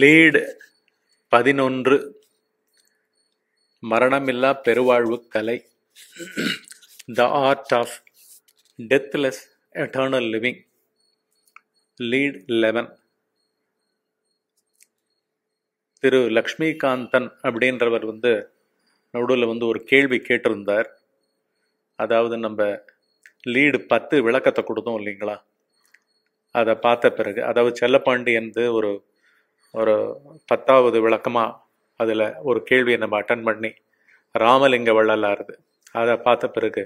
lead பதினொன்று மரணமில்லா பெருவாழ்வு கலை the art of deathless eternal living lead eleven Thiru Lakshmikanthan அப்படின்றவர் வந்து நடுவில் வந்து ஒரு கேள்வி கேட்டிருந்தார் அதாவது நம்ம லீடு பத்து விளக்கத்தை கொடுத்தோம் இல்லைங்களா அதை பார்த்த பிறகு அதாவது என்று ஒரு ஒரு பத்தாவது விளக்கமாக அதில் ஒரு கேள்வியை நம்ம அட்டன் பண்ணி ராமலிங்க வள்ளலாருது அதை பார்த்த பிறகு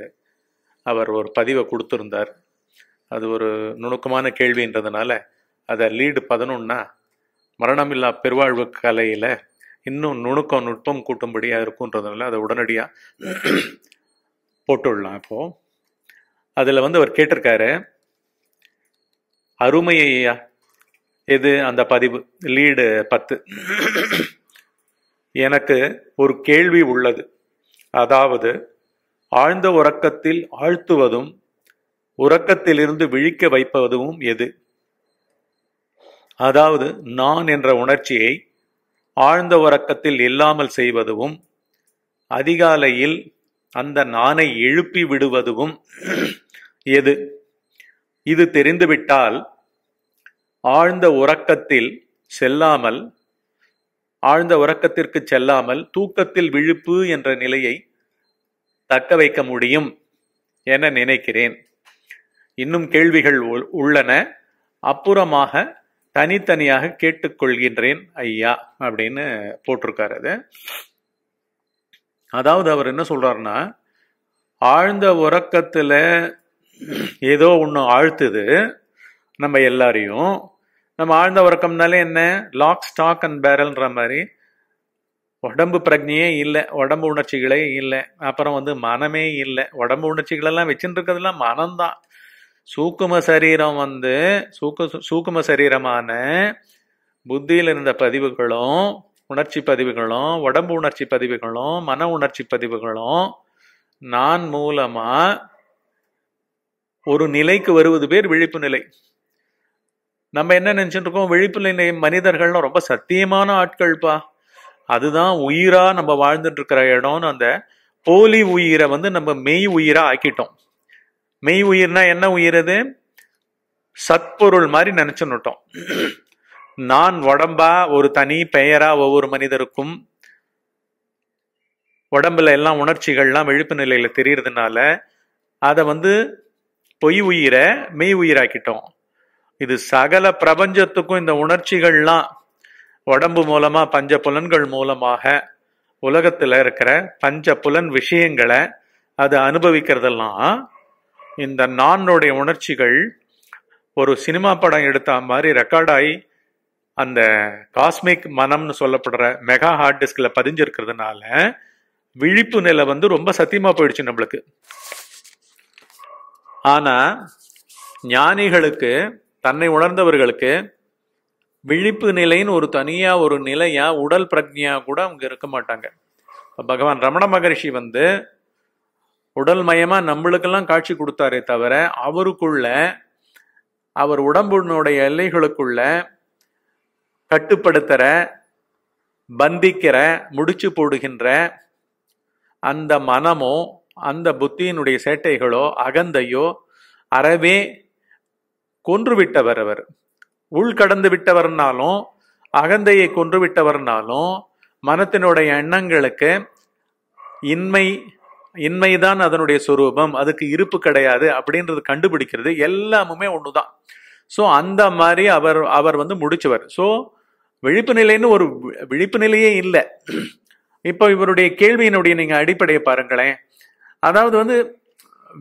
அவர் ஒரு பதிவை கொடுத்துருந்தார் அது ஒரு நுணுக்கமான கேள்வின்றதுனால அதை லீடு பதினொன்னா மரணமில்லா பெருவாழ்வு கலையில் இன்னும் நுணுக்கம் நுட்பம் கூட்டும்படியாக இருக்குன்றதுனால அதை உடனடியாக போட்டுடலாம் இப்போது அதில் வந்து அவர் கேட்டிருக்காரு அருமையை இது அந்த பதிவு லீடு பத்து எனக்கு ஒரு கேள்வி உள்ளது அதாவது ஆழ்ந்த உறக்கத்தில் ஆழ்த்துவதும் உறக்கத்திலிருந்து விழிக்க வைப்பதும் எது அதாவது நான் என்ற உணர்ச்சியை ஆழ்ந்த உறக்கத்தில் இல்லாமல் செய்வதும் அதிகாலையில் அந்த நானை எழுப்பி விடுவதும் எது இது தெரிந்துவிட்டால் ஆழ்ந்த உறக்கத்தில் செல்லாமல் ஆழ்ந்த உறக்கத்திற்கு செல்லாமல் தூக்கத்தில் விழுப்பு என்ற நிலையை தக்க வைக்க முடியும் என நினைக்கிறேன் இன்னும் கேள்விகள் உள்ளன அப்புறமாக தனித்தனியாக கேட்டுக்கொள்கின்றேன் ஐயா அப்படின்னு போட்டிருக்காரு அது அதாவது அவர் என்ன சொல்றாருன்னா ஆழ்ந்த உறக்கத்தில் ஏதோ ஒன்று ஆழ்த்துது நம்ம எல்லாரையும் நம்ம ஆழ்ந்த உறக்கம்னாலே என்ன லாக் ஸ்டாக் அண்ட் பேரல்ன்ற மாதிரி உடம்பு பிரஜையே இல்லை உடம்பு உணர்ச்சிகளே இல்லை அப்புறம் வந்து மனமே இல்லை உடம்பு உணர்ச்சிகளெல்லாம் வச்சுட்டு இருக்கிறதுலாம் மனம்தான் சூக்கும சரீரம் வந்து சூக்க சூக்கும சரீரமான புத்தியில் இருந்த பதிவுகளும் உணர்ச்சி பதிவுகளும் உடம்பு உணர்ச்சி பதிவுகளும் மன உணர்ச்சி பதிவுகளும் நான் மூலமா ஒரு நிலைக்கு வருவது பேர் விழிப்பு நிலை நம்ம என்ன நினச்சிட்டு இருக்கோம் நிலை மனிதர்கள்லாம் ரொம்ப சத்தியமான ஆட்கள்ப்பா அதுதான் உயிரா நம்ம வாழ்ந்துட்டு இருக்கிற இடம்னு அந்த போலி உயிரை வந்து நம்ம மெய் உயிரா ஆக்கிட்டோம் மெய் உயிர்னா என்ன உயிர் அது சத்பொருள் மாதிரி நினைச்சுன்னுட்டோம் நான் உடம்பா ஒரு தனி பெயரா ஒவ்வொரு மனிதருக்கும் உடம்புல எல்லாம் உணர்ச்சிகள்லாம் விழிப்பு நிலையில தெரியறதுனால அதை வந்து பொய் உயிரை மெய் உயிராக்கிட்டோம் இது சகல பிரபஞ்சத்துக்கும் இந்த உணர்ச்சிகள்லாம் உடம்பு மூலமா பஞ்ச புலன்கள் மூலமாக உலகத்துல இருக்கிற பஞ்ச புலன் விஷயங்களை அது அனுபவிக்கிறதெல்லாம் இந்த நானுடைய உணர்ச்சிகள் ஒரு சினிமா படம் எடுத்த மாதிரி ரெக்கார்டாகி அந்த காஸ்மிக் மனம்னு சொல்லப்படுற மெகா ஹார்ட் டிஸ்கில் பதிஞ்சிருக்கிறதுனால விழிப்பு நிலை வந்து ரொம்ப சத்தியமாக போயிடுச்சு நம்மளுக்கு ஆனால் ஞானிகளுக்கு தன்னை உணர்ந்தவர்களுக்கு விழிப்பு நிலைன்னு ஒரு தனியாக ஒரு நிலையாக உடல் பிரஜையா கூட அவங்க இருக்க மாட்டாங்க இப்போ பகவான் ரமண மகரிஷி வந்து உடல் மயமா நம்மளுக்கெல்லாம் காட்சி கொடுத்தாரே தவிர அவருக்குள்ள அவர் உடம்புனுடைய எல்லைகளுக்குள்ள கட்டுப்படுத்துகிற பந்திக்கிற முடிச்சு போடுகின்ற அந்த மனமோ அந்த புத்தியினுடைய சேட்டைகளோ அகந்தையோ அறவே கொன்றுவிட்டவர் அவர் உள்கடந்து விட்டவர்னாலும் அகந்தையை கொன்றுவிட்டவர்னாலும் மனத்தினுடைய எண்ணங்களுக்கு இன்மை இன்மைதான் அதனுடைய சொரூபம் அதுக்கு இருப்பு கிடையாது அப்படின்றது கண்டுபிடிக்கிறது எல்லாமுமே ஒண்ணுதான் ஸோ அந்த மாதிரி அவர் அவர் வந்து முடிச்சவர் ஸோ விழிப்பு நிலைன்னு ஒரு விழிப்பு நிலையே இல்லை இப்போ இவருடைய கேள்வியினுடைய நீங்கள் அடிப்படையை பாருங்களேன் அதாவது வந்து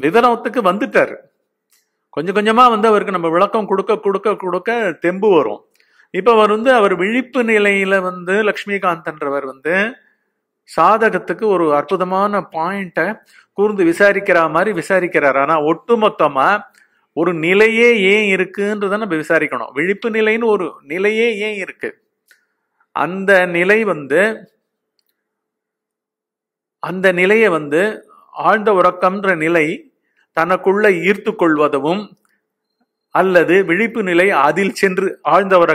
விவரத்துக்கு வந்துட்டார் கொஞ்சம் கொஞ்சமாக வந்து அவருக்கு நம்ம விளக்கம் கொடுக்க கொடுக்க கொடுக்க தெம்பு வரும் இப்போ அவர் வந்து அவர் விழிப்பு நிலையில வந்து லக்ஷ்மிகாந்த்ன்றவர் வந்து சாதகத்துக்கு ஒரு அற்புதமான பாயிண்ட்டை கூர்ந்து விசாரிக்கிற மாதிரி விசாரிக்கிறார் ஆனால் ஒட்டுமொத்தமாக ஒரு நிலையே ஏன் இருக்குன்றத நம்ம விசாரிக்கணும் விழிப்பு நிலைன்னு ஒரு நிலையே ஏன் இருக்கு அந்த நிலை வந்து அந்த நிலையை வந்து ஆழ்ந்த உறக்கம்ன்ற நிலை தனக்குள்ள ஈர்த்து கொள்வதும் அல்லது விழிப்பு நிலை அதில் சென்று ஆழ்ந்தவர